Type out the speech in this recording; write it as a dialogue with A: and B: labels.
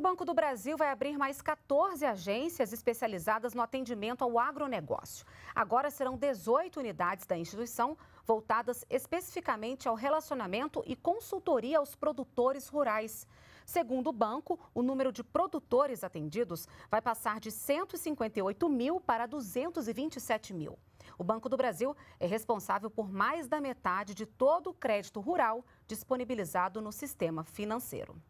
A: O Banco do Brasil vai abrir mais 14 agências especializadas no atendimento ao agronegócio. Agora serão 18 unidades da instituição voltadas especificamente ao relacionamento e consultoria aos produtores rurais. Segundo o banco, o número de produtores atendidos vai passar de 158 mil para 227 mil. O Banco do Brasil é responsável por mais da metade de todo o crédito rural disponibilizado no sistema financeiro.